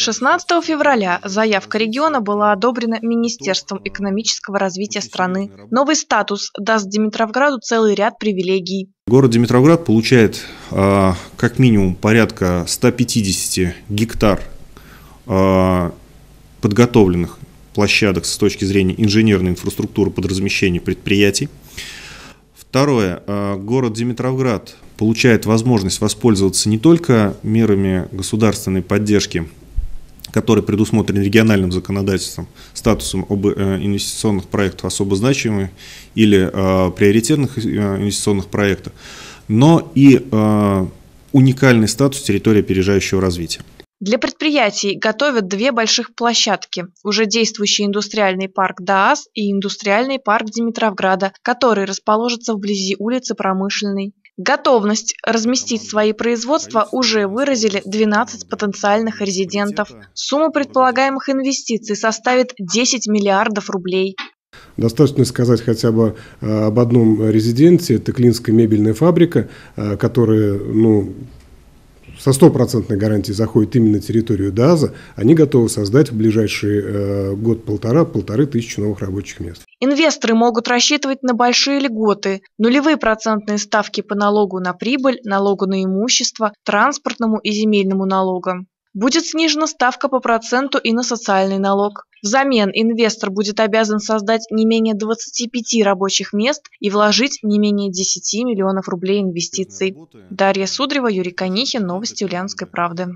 16 февраля заявка региона была одобрена Министерством экономического развития страны. Новый статус даст Димитровграду целый ряд привилегий. Город Димитровград получает э, как минимум порядка 150 гектар э, подготовленных площадок с точки зрения инженерной инфраструктуры под размещение предприятий. Второе. А, город Димитровград получает возможность воспользоваться не только мерами государственной поддержки который предусмотрен региональным законодательством статусом об э, инвестиционных проектов особо значимых или э, приоритетных э, инвестиционных проектов, но и э, уникальный статус территории опережающего развития. Для предприятий готовят две больших площадки – уже действующий индустриальный парк ДААС и индустриальный парк Димитровграда, который расположится вблизи улицы Промышленной готовность разместить свои производства уже выразили двенадцать потенциальных резидентов сумма предполагаемых инвестиций составит 10 миллиардов рублей Достаточно сказать хотя бы э, об одном резиденте, это Клинская мебельная фабрика, э, которая ну, со стопроцентной гарантией заходит именно территорию ДАЗа, они готовы создать в ближайший э, год-полтора полторы тысячи новых рабочих мест инвесторы могут рассчитывать на большие льготы нулевые процентные ставки по налогу на прибыль налогу на имущество транспортному и земельному налогам будет снижена ставка по проценту и на социальный налог взамен инвестор будет обязан создать не менее двадцати пяти рабочих мест и вложить не менее десяти миллионов рублей инвестиций дарья судрева юрий конихин новости ульянской правды